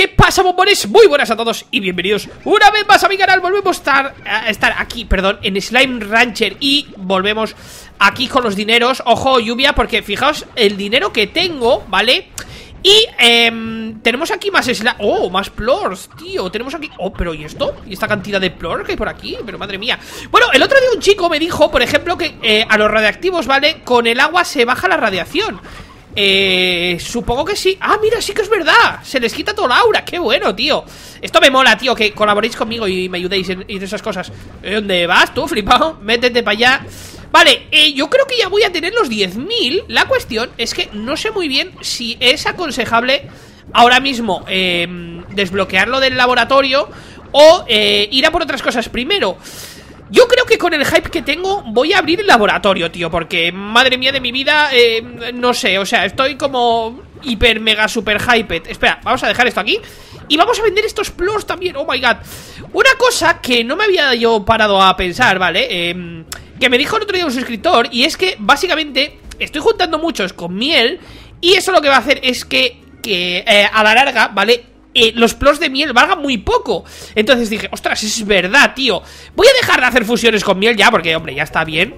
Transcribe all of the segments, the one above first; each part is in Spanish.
¿Qué pasa, bombones? Muy buenas a todos y bienvenidos una vez más a mi canal Volvemos a estar, aquí, perdón, en Slime Rancher Y volvemos aquí con los dineros Ojo, lluvia, porque fijaos el dinero que tengo, ¿vale? Y em, tenemos aquí más slime Oh, más plors, tío Tenemos aquí... Oh, pero ¿y esto? ¿Y esta cantidad de plors que hay por aquí? Pero madre mía Bueno, el otro día un chico me dijo, por ejemplo, que eh, a los radiactivos, ¿vale? Con el agua se baja la radiación eh, supongo que sí. Ah, mira, sí que es verdad. Se les quita todo aura Qué bueno, tío. Esto me mola, tío, que colaboréis conmigo y me ayudéis en, esas cosas. ¿Eh, ¿Dónde vas tú, flipado? Métete para allá. Vale, eh, yo creo que ya voy a tener los 10.000. La cuestión es que no sé muy bien si es aconsejable ahora mismo eh, desbloquearlo del laboratorio o eh, ir a por otras cosas primero. Yo creo que con el hype que tengo voy a abrir el laboratorio, tío, porque madre mía de mi vida, em, no sé, o sea, estoy como hiper mega super hyped. Espera, vamos a dejar esto aquí y vamos a vender estos plus también, oh my god. Una cosa que no me había yo parado a pensar, ¿vale? Em, que me dijo el otro día un suscriptor y es que básicamente estoy juntando muchos con miel y eso lo que va a hacer es que, que eh, a la larga, ¿vale? Eh, los plots de miel valgan muy poco. Entonces dije, ostras, es verdad, tío. Voy a dejar de hacer fusiones con miel ya, porque, hombre, ya está bien.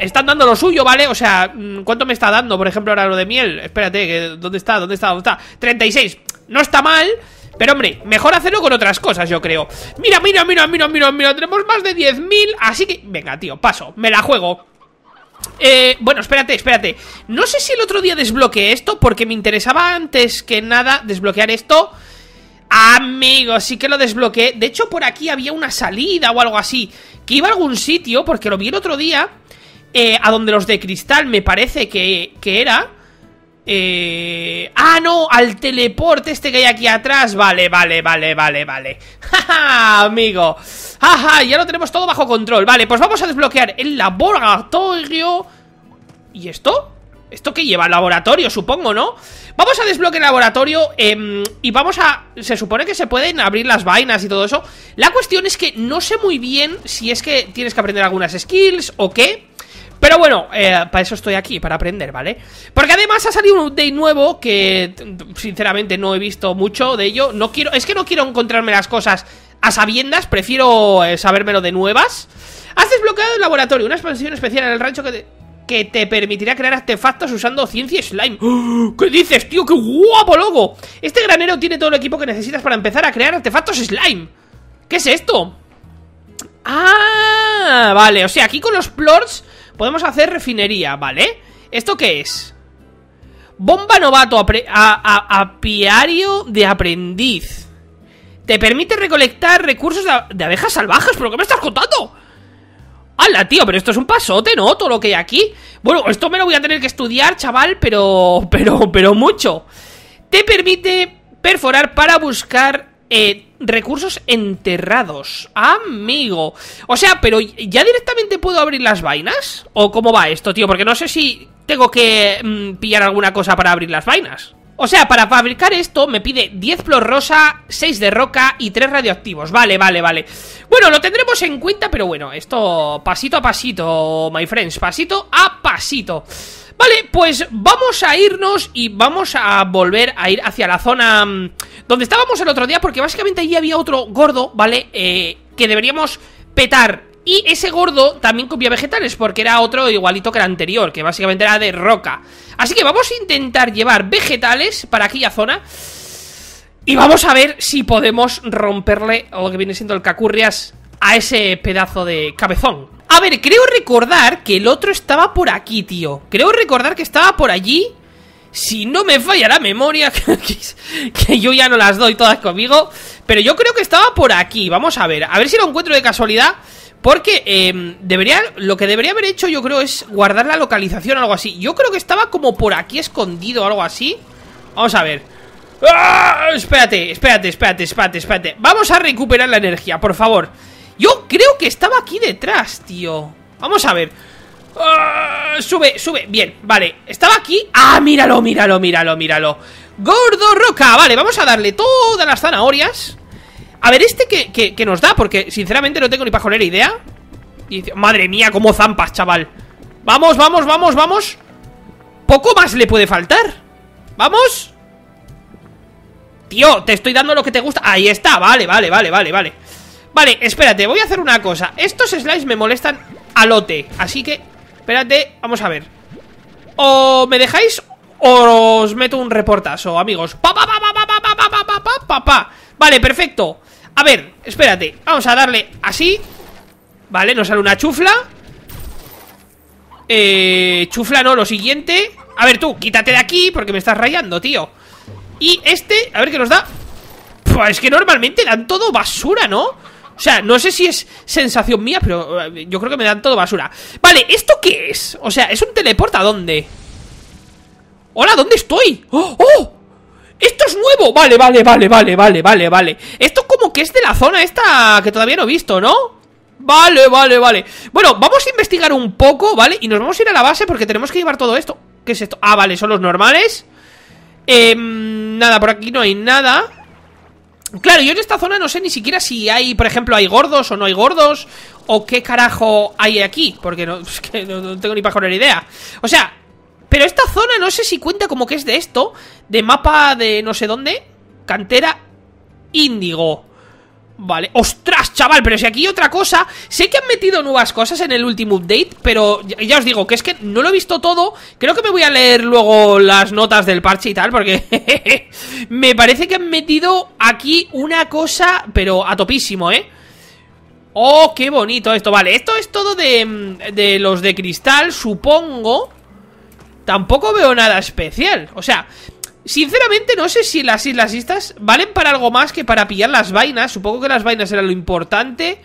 están dando lo suyo, ¿vale? O sea, mm, ¿cuánto me está dando, por ejemplo, ahora lo de miel? Espérate, ¿dónde está? ¿Dónde está? ¿Dónde está? 36. No está mal. Pero hombre, mejor hacerlo con otras cosas, yo creo Mira, mira, mira, mira, mira, mira Tenemos más de 10.000, así que... Venga, tío, paso, me la juego eh, bueno, espérate, espérate. No sé si el otro día desbloqueé esto porque me interesaba antes que nada desbloquear esto. amigo, sí que lo desbloqueé. De hecho, por aquí había una salida o algo así. Que iba a algún sitio, porque lo vi el otro día. Eh, a donde los de cristal me parece que, que era. Eh, ah, no, al teleporte este que hay aquí atrás Vale, vale, vale, vale, vale Jaja, amigo Jaja, ya lo tenemos todo bajo control Vale, pues vamos a desbloquear el laboratorio ¿Y esto? ¿Esto que lleva? Laboratorio, supongo, ¿no? Vamos a desbloquear el laboratorio em, Y vamos a... Se supone que se pueden abrir las vainas y todo eso La cuestión es que no sé muy bien Si es que tienes que aprender algunas skills o qué pero bueno, eh, para eso estoy aquí, para aprender, ¿vale? Porque además ha salido un update nuevo que sinceramente no he visto mucho de ello. No quiero, es que no quiero encontrarme las cosas a sabiendas, prefiero eh, sabérmelo de nuevas. Has desbloqueado el laboratorio, una expansión especial en el rancho que te, que te permitirá crear artefactos usando ciencia slime. ¡Oh! ¿Qué dices, tío? ¡Qué guapo, loco! Este granero tiene todo el equipo que necesitas para empezar a crear artefactos slime. ¿Qué es esto? Ah, vale, o sea, aquí con los plorts Podemos hacer refinería, ¿vale? ¿Esto qué es? Bomba novato a, apiario de aprendiz. Te permite recolectar recursos de, abejas salvajes, pero ¿qué me estás contando? ¡Hala, tío! Pero esto es un pasote, ¿no? Todo lo que hay aquí. Bueno, esto me lo voy a tener que estudiar, chaval, pero. pero, pero mucho. Te permite perforar para buscar eh, recursos enterrados. Amigo. O sea, pero ¿ya directamente puedo abrir las vainas? ¿O cómo va esto, tío? Porque no sé si tengo que mm, pillar alguna cosa para abrir las vainas. O sea, para fabricar esto me pide 10 flor rosa, 6 de roca y 3 radioactivos. Vale, vale, vale. Bueno, lo tendremos en cuenta, pero bueno, esto pasito a pasito, my friends, pasito a pasito. Vale, pues vamos a irnos y vamos a volver a ir hacia la zona mm, donde estábamos el otro día, porque básicamente allí había otro gordo, ¿vale? Eh, que deberíamos petar. Y ese gordo también copia vegetales, porque era otro igualito que el anterior, que básicamente era de roca. Así que vamos a intentar llevar vegetales para aquella zona. Y vamos a ver si podemos romperle lo que viene siendo el cacurrias a ese pedazo de cabezón. A ver, creo recordar que el otro estaba por aquí, tío. Creo recordar que estaba por allí. Si no me falla la memoria, que yo ya no las doy todas conmigo. Pero yo creo que estaba por aquí. Vamos a ver. A ver si lo encuentro de casualidad. Porque em, lo que debería haber hecho yo creo es guardar la localización o algo así. Yo creo que estaba como por aquí escondido o algo así. Vamos a ver. ¡Ah! Espérate, espérate, espérate, espérate, espérate. Vamos a recuperar la energía, por favor. Yo creo que estaba aquí detrás, tío Vamos a ver ah, Sube, sube, bien, vale Estaba aquí, ah, míralo, míralo, míralo, míralo Gordo Roca, vale, vamos a darle todas las zanahorias A ver, este que, nos da Porque sinceramente no tengo ni pajolera idea Madre mía, como zampas, chaval Vamos, vamos, vamos, vamos Poco más le puede faltar Vamos Tío, te estoy dando lo que te gusta Ahí está, vale, vale, vale, vale, vale Vale, espérate, voy a hacer una cosa Estos slides me molestan a lote Así que, espérate, vamos a ver O me dejáis O os meto un reportazo, amigos pa, pa, pa, Vale, perfecto A ver, espérate, vamos a darle así Vale, nos sale una chufla eh, chufla no, lo siguiente A ver tú, quítate de aquí porque me estás rayando, tío Y este, a ver qué nos da Pues Es que normalmente dan todo basura, ¿no? O sea, no sé si es sensación mía, pero eh, yo creo que me dan todo basura. Vale, ¿esto qué es? O sea, ¿es un teleporta dónde? Hola, ¿dónde estoy? ¡Oh! ¡Oh! ¡Esto es nuevo! Vale, vale, vale, vale, vale, vale, vale. Esto como que es de la zona esta que todavía no he visto, ¿no? Vale, vale, vale. Bueno, vamos a investigar un poco, ¿vale? Y nos vamos a ir a la base porque tenemos que llevar todo esto. ¿Qué es esto? Ah, vale, son los normales. Eh, nada, por aquí no hay nada. Claro, yo en esta zona no sé ni siquiera si hay, por ejemplo, hay gordos o no hay gordos, o qué carajo hay aquí, porque no, no, tengo ni para poner idea. O sea, pero esta zona no sé si cuenta como que es de esto, de mapa de no sé dónde, cantera índigo. Vale, ostras, chaval, pero si aquí otra cosa Sé que han metido nuevas cosas en el último update Pero ya, os digo que es que no lo he visto todo Creo que me voy a leer luego las notas del parche y tal Porque me parece que han metido aquí una cosa Pero a topísimo, ¿eh? Oh, qué bonito esto, vale Esto es todo de, de los de cristal, supongo Tampoco veo nada especial O sea, Sinceramente no sé si las islas estas valen para algo más que para pillar las vainas. Supongo que las vainas eran lo importante.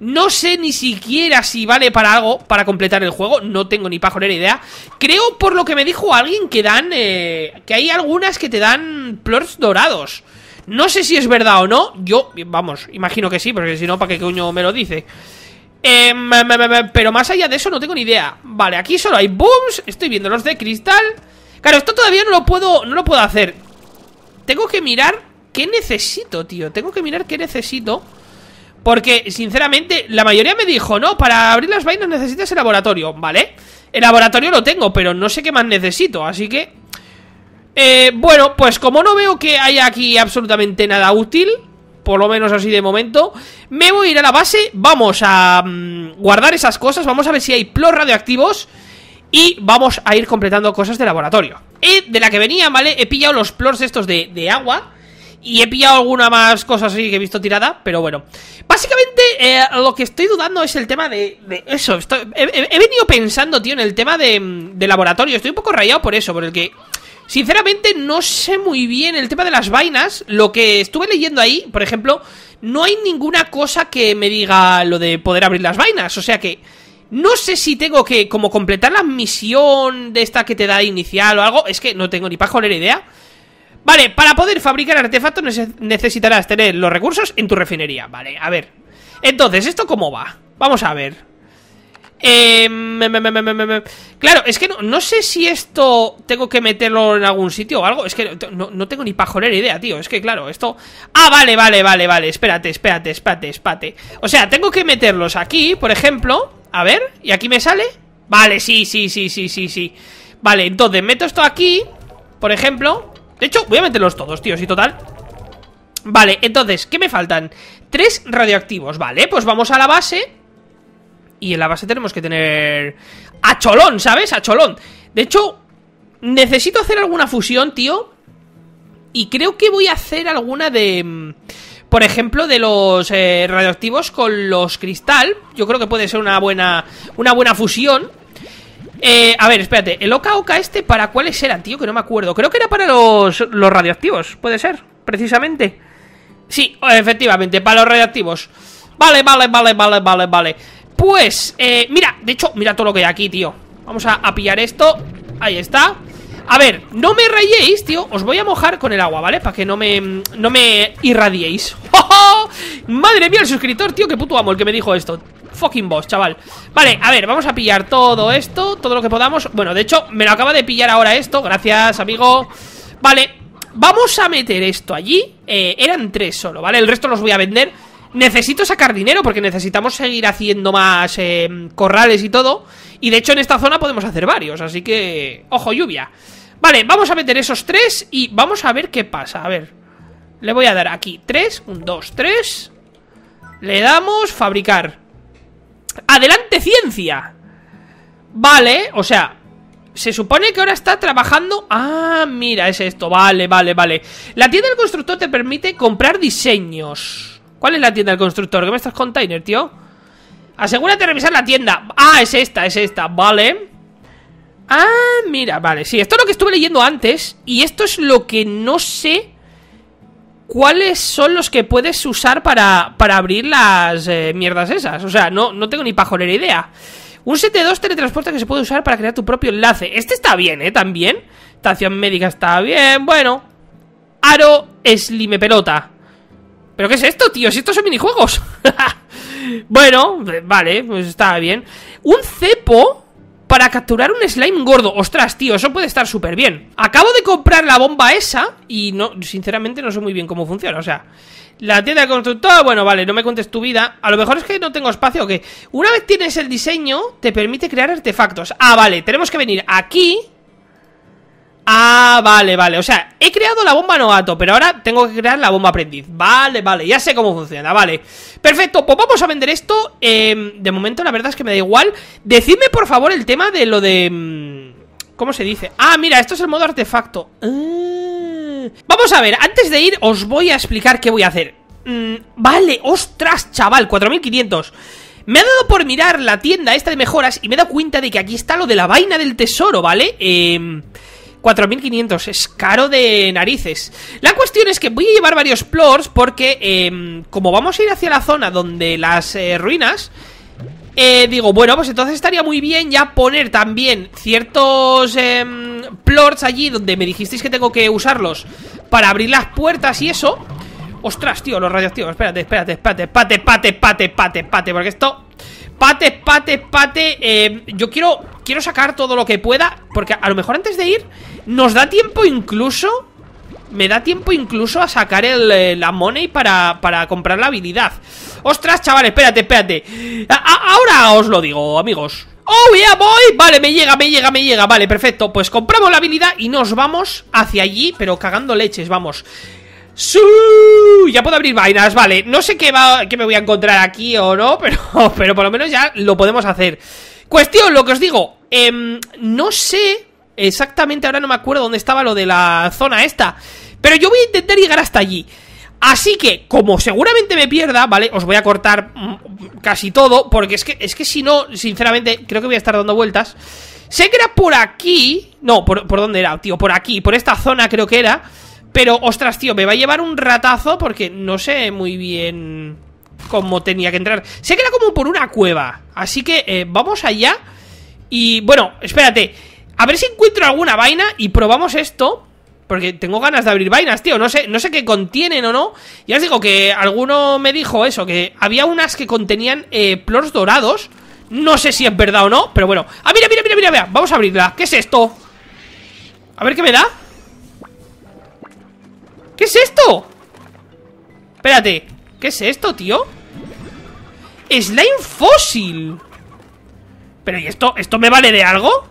No sé ni siquiera si vale para algo, para completar el juego. No tengo ni ni idea. Creo, por lo que me dijo alguien, que dan... Eh, que hay algunas que te dan plors dorados. No sé si es verdad o no. Yo, vamos, imagino que sí, porque si no, ¿para qué coño me lo dice? Em, em, em, pero más allá de eso no tengo ni idea. Vale, aquí solo hay booms. Estoy viendo los de cristal. Claro, esto todavía no lo puedo, no lo puedo hacer. Tengo que mirar qué necesito, tío. Tengo que mirar qué necesito. Porque, sinceramente, la mayoría me dijo, no, para abrir las vainas necesitas el laboratorio, ¿vale? El laboratorio lo tengo, pero no sé qué más necesito, así que... Eh, bueno, pues como no veo que haya aquí absolutamente nada útil, por lo menos así de momento, me voy a ir a la base, vamos a mm, guardar esas cosas, vamos a ver si hay plos radioactivos... Y vamos a ir completando cosas de laboratorio. Y de la que venía, ¿vale? He pillado los plors estos de, agua. Y he pillado alguna más cosas así que he visto tirada, pero bueno. Básicamente, eh, lo que estoy dudando es el tema de, de eso. he, venido pensando, tío, en el tema de, de, laboratorio. Estoy un poco rayado por eso, por el que, sinceramente, no sé muy bien el tema de las vainas. Lo que estuve leyendo ahí, por ejemplo, no hay ninguna cosa que me diga lo de poder abrir las vainas. O sea que no sé si tengo que como completar la misión de esta que te da inicial o algo. Es que no tengo ni para joder idea. Vale, para poder fabricar artefactos necesitarás tener los recursos en tu refinería. Vale, a ver. Entonces, ¿esto cómo va? Vamos a ver. Eh, claro, es que no, no, sé si esto tengo que meterlo en algún sitio o algo. Es que no, tengo ni pajolera idea, tío. Es que claro, esto... Ah, vale, vale, vale, vale. Espérate, espérate, espérate, espérate. O sea, tengo que meterlos aquí, por ejemplo. A ver, ¿y aquí me sale? Vale, sí, sí, sí, sí, sí, sí Vale, entonces meto esto aquí Por ejemplo De hecho, voy a meterlos todos, tío, si total Vale, entonces, ¿qué me faltan? Tres radioactivos, vale, pues vamos a la base Y en la base tenemos que tener... A Cholón, ¿sabes? A Cholón De hecho, necesito hacer alguna fusión, tío Y creo que voy a hacer alguna de... Mm, por ejemplo, de los eh, radioactivos con los cristal. Yo creo que puede ser una buena, una buena fusión. Eh, a ver, espérate, el Oka Oka este, ¿para cuáles era tío? Que no me acuerdo. Creo que era para los, radioactivos, puede ser, precisamente. Sí, efectivamente, para los radioactivos. Vale, vale, vale, vale, vale, vale. Pues, eh, mira, de hecho, mira todo lo que hay aquí, tío. Vamos a, a pillar esto. Ahí está. A ver, no me rayéis, tío Os voy a mojar con el agua, ¿vale? Para que no me, no me irradiéis ¡Oh, ¡Oh, Madre mía, el suscriptor, tío Qué puto amo el que me dijo esto Fucking boss, chaval Vale, a ver, vamos a pillar todo esto Todo lo que podamos Bueno, de hecho, me lo acaba de pillar ahora esto Gracias, amigo Vale, vamos a meter esto allí eh, Eran tres solo, ¿vale? El resto los voy a vender Necesito sacar dinero porque necesitamos seguir haciendo más eh, corrales y todo Y de hecho en esta zona podemos hacer varios, así que... ¡Ojo, lluvia! Vale, vamos a meter esos tres y vamos a ver qué pasa. A ver, le voy a dar aquí Tres, un, dos, tres Le damos fabricar ¡Adelante ciencia! Vale, o sea Se supone que ahora está trabajando Ah, mira, es esto, vale, vale, vale La tienda del constructor te permite comprar diseños ¿Cuál es la tienda del constructor? ¿Qué me estás container, tío? Asegúrate de revisar la tienda Ah, es esta, es esta, vale Ah, mira, vale, sí, esto es lo que estuve leyendo antes y esto es lo que no sé cuáles son los que puedes usar para, abrir las eh, mierdas esas. O sea, no, no tengo ni pajolera idea. Un 7 dos teletransporte que se puede usar para crear tu propio enlace. Este está bien, ¿eh? También. Estación médica está bien. Bueno. Aro Slime Pelota. ¿Pero qué es esto, tío? Si estos son minijuegos. bueno, vale, pues está bien. Un cepo para capturar un slime gordo. Ostras, tío, eso puede estar súper bien. Acabo de comprar la bomba esa y no, sinceramente no sé muy bien cómo funciona, o sea... La tienda de bueno, vale, no me cuentes tu vida A lo mejor es que no tengo espacio o que Una vez tienes el diseño, te permite crear artefactos Ah, vale, tenemos que venir aquí Ah, vale, vale. O sea, he creado la bomba novato, pero ahora tengo que crear la bomba aprendiz. Vale, vale, ya sé cómo funciona, vale. Perfecto, pues vamos a vender esto. Em, de momento, la verdad es que me da igual. Decidme, por favor, el tema de lo de... Em, ¿Cómo se dice? Ah, mira, esto es el modo artefacto. Ah. Vamos a ver, antes de ir os voy a explicar qué voy a hacer. Mm, vale, ostras, chaval, 4500. Me ha dado por mirar la tienda esta de mejoras y me he dado cuenta de que aquí está lo de la vaina del tesoro, ¿vale? Eh... 4.500, es caro de narices. La cuestión es que voy a llevar varios plors porque em, como vamos a ir hacia la zona donde las eh, ruinas... Eh, digo, bueno, pues entonces estaría muy bien ya poner también ciertos eh, allí donde me dijisteis que tengo que usarlos para abrir las puertas y eso. Ostras, tío, los radioactivos. Espérate, espérate, espérate, pate, pate, pate, pate, pate, porque esto Pate, pate, pate eh, Yo quiero, quiero sacar todo lo que pueda Porque a lo mejor antes de ir Nos da tiempo incluso me da tiempo incluso a sacar el, eh, la money para, comprar la habilidad Ostras, chavales, espérate, espérate Ahora os lo digo, amigos ¡Oh, ya voy! Vale, me llega, me llega, me llega Vale, perfecto, pues compramos la habilidad y nos vamos hacia allí Pero cagando leches, vamos Shu, Ya puedo abrir vainas, vale No sé qué, va, me voy a encontrar aquí o no pero, pero por lo menos ya lo podemos hacer Cuestión, lo que os digo em, No sé exactamente, ahora no me acuerdo dónde estaba lo de la zona esta Pero yo voy a intentar llegar hasta allí Así que, como seguramente me pierda, ¿vale? Os voy a cortar mm, casi todo, porque es que, es que si no, sinceramente, creo que voy a estar dando vueltas. Sé que era por aquí... No, por, por dónde era, tío, por aquí, por esta zona creo que era... Pero, ostras, tío, me va a llevar un ratazo porque no sé muy bien cómo tenía que entrar. Sé que era como por una cueva, así que eh, vamos allá. Y, bueno, espérate. A ver si encuentro alguna vaina y probamos esto. Porque tengo ganas de abrir vainas, tío. No sé, no sé qué contienen o no. Ya os digo que alguno me dijo eso, que había unas que contenían eh, dorados. No sé si es verdad o no, pero bueno. Ah, mira, mira, mira, mira, mira. Vamos a abrirla. ¿Qué es esto? A ver qué me da. ¿Qué es esto? Espérate, ¿qué es esto, tío? ¡Slime fósil! Pero, ¿y esto? ¿Esto me vale de algo?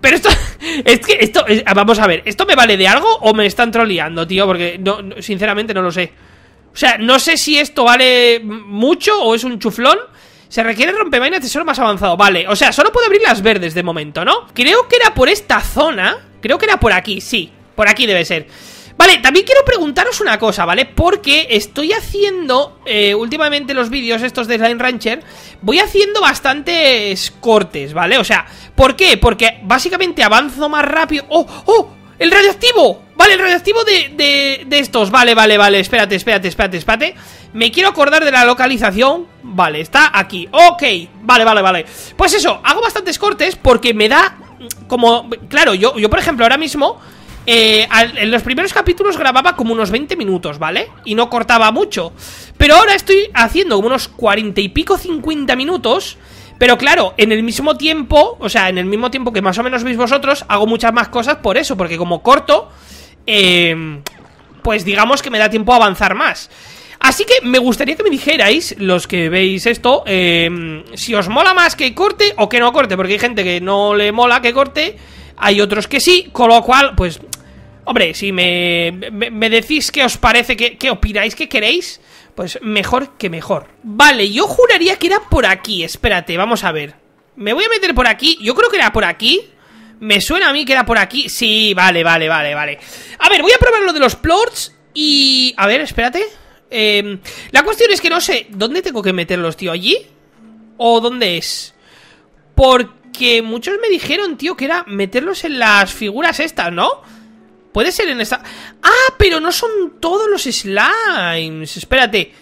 Pero esto... Es que esto... Ah, vamos a ver, ¿esto me vale de algo o me están troleando, tío? Porque, sinceramente, no lo sé. O sea, no sé si esto vale mucho o es un chuflón. Se requiere y tesoro más avanzado. Vale, o sea, solo puedo abrir las verdes de momento, ¿no? Creo que era por esta zona. Creo que era por aquí, sí. Por aquí debe ser. Vale, también quiero preguntaros una cosa, ¿vale? Porque estoy haciendo eh, últimamente los vídeos estos de Slime Rancher, voy haciendo bastantes cortes, ¿vale? O sea, ¿por qué? Porque básicamente avanzo más rápido... ¡Oh! ¡Oh! ¡El radioactivo! Vale, el radioactivo de, estos. Vale, vale, vale. Espérate, espérate, espérate, espérate. Me quiero acordar de la localización. Vale, está aquí. Ok. Vale, vale, vale. Pues eso, hago bastantes cortes porque me da como... Claro, yo, yo por ejemplo ahora mismo eh, en los primeros capítulos grababa como unos 20 minutos, ¿vale? Y no cortaba mucho. Pero ahora estoy haciendo como unos 40 y pico, 50 minutos. Pero claro, en el mismo tiempo, o sea, en el mismo tiempo que más o menos veis vosotros, hago muchas más cosas por eso, porque como corto, em, pues digamos que me da tiempo a avanzar más. Así que me gustaría que me dijerais, los que veis esto, em, si os mola más que corte o que no corte, porque hay gente que no le mola que corte, hay otros que sí, con lo cual, pues Hombre, si me, decís qué os parece, qué, opináis, qué queréis, pues mejor que mejor. Vale, yo juraría que era por aquí. Espérate, vamos a ver. Me voy a meter por aquí. Yo creo que era por aquí. Me suena a mí que era por aquí. Sí, vale, vale, vale, vale. A ver, voy a probar lo de los plorts y... A ver, espérate. Em, la cuestión es que no sé dónde tengo que meterlos, tío. ¿Allí? ¿O dónde es? Porque muchos me dijeron, tío, que era meterlos en las figuras estas, ¿no? Puede ser en esta... ¡Ah! Pero no son todos los slimes. Espérate.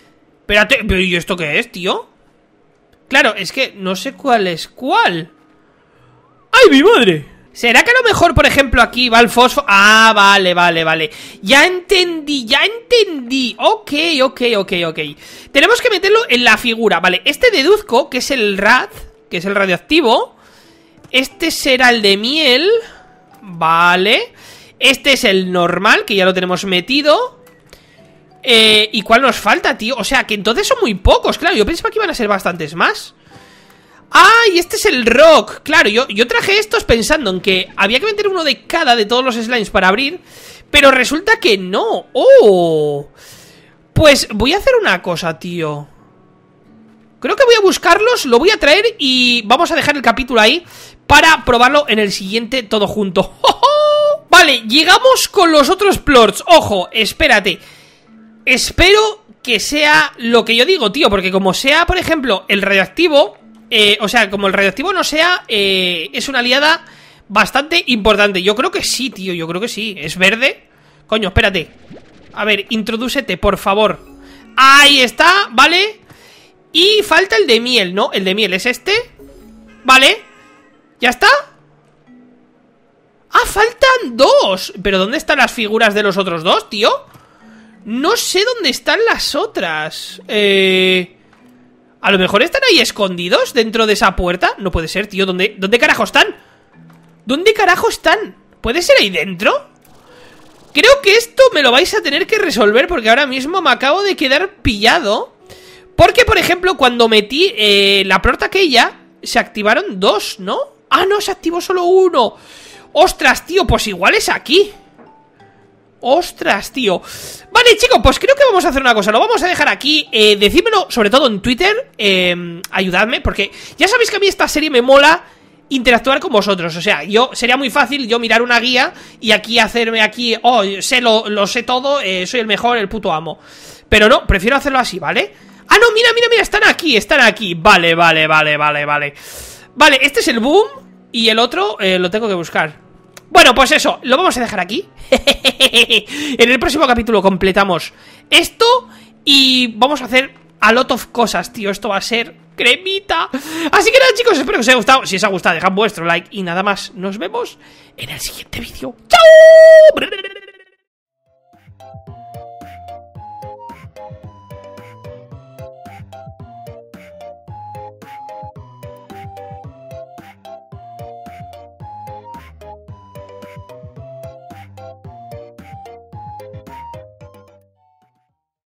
Espérate. y esto qué es, tío? Claro, es que no sé cuál es cuál. ¡Ay, mi madre! ¿Será que a lo mejor, por ejemplo, aquí va el fósforo? Ah, vale, vale, vale. Ya entendí, ya entendí. Ok, ok, ok, ok. Tenemos que meterlo en la figura. Vale, este deduzco, que es el rad, que es el radioactivo. Este será el de miel. Vale. Este es el normal, que ya lo tenemos metido. Eh, ¿Y cuál nos falta, tío? O sea, que entonces son muy pocos, claro. Yo pensaba que iban a ser bastantes más. Ay, Y este es el rock. Claro, yo, yo traje estos pensando en que había que meter uno de cada de todos los slimes para abrir. Pero resulta que no. ¡Oh! Pues voy a hacer una cosa, tío. Creo que voy a buscarlos, lo voy a traer y vamos a dejar el capítulo ahí para probarlo en el siguiente todo junto. ¡Oh! Vale, llegamos con los otros plots. Ojo, espérate. Espero que sea lo que yo digo, tío. Porque como sea, por ejemplo, el radioactivo... Eh, o sea, como el radioactivo no sea... Eh, es una aliada bastante importante. Yo creo que sí, tío. Yo creo que sí. Es verde. Coño, espérate. A ver, introdúcete, por favor. Ahí está, ¿vale? Y falta el de miel, ¿no? El de miel es este. ¿Vale? ¿Ya está? ¡Ah, faltan dos! ¿Pero dónde están las figuras de los otros dos, tío? No sé dónde están las otras. Eh... A lo mejor están ahí escondidos dentro de esa puerta. No puede ser, tío. ¿Dónde, dónde carajo están? ¿Dónde carajo están? ¿Puede ser ahí dentro? Creo que esto me lo vais a tener que resolver porque ahora mismo me acabo de quedar pillado. Porque, por ejemplo, cuando metí eh, la prota aquella, se activaron dos, ¿no? Ah, no, se activó solo uno. ¡Ostras, tío! Pues igual es aquí ¡Ostras, tío! Vale, chicos, pues creo que vamos a hacer una cosa Lo vamos a dejar aquí eh, Decídmelo, sobre todo en Twitter em, Ayudadme, porque ya sabéis que a mí esta serie me mola interactuar con vosotros. O sea, yo sería muy fácil yo mirar una guía y aquí hacerme aquí, oh, sé lo, sé todo, eh, soy el mejor, el puto amo. Pero no, prefiero hacerlo así, ¿vale? Ah, no, mira, mira, mira, están aquí, están aquí. Vale, vale, vale, vale, vale. Vale, este es el boom y el otro eh, lo tengo que buscar. Bueno, pues eso, lo vamos a dejar aquí. en el próximo capítulo completamos esto y vamos a hacer a lot of cosas, tío. Esto va a ser cremita. Así que nada, chicos, espero que os haya gustado. Si os ha gustado, dejad vuestro like y nada más. Nos vemos en el siguiente vídeo. ¡Chao!